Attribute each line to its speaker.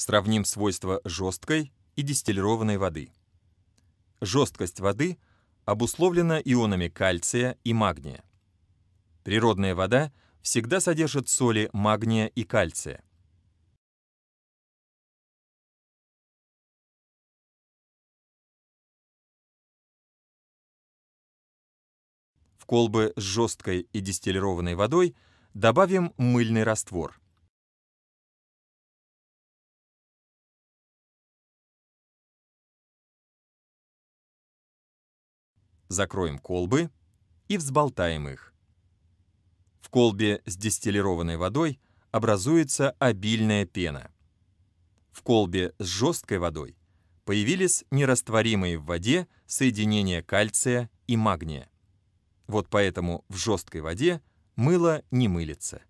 Speaker 1: Сравним свойства
Speaker 2: жесткой и дистиллированной воды. Жесткость воды обусловлена ионами кальция и магния. Природная вода всегда содержит соли магния и кальция.
Speaker 3: В колбы с жесткой и дистиллированной водой добавим мыльный раствор –
Speaker 2: закроем колбы и взболтаем их. В колбе с дистиллированной водой образуется обильная пена. В колбе с жесткой водой появились нерастворимые в воде соединения кальция и магния. Вот поэтому в жесткой воде мыло не мылится.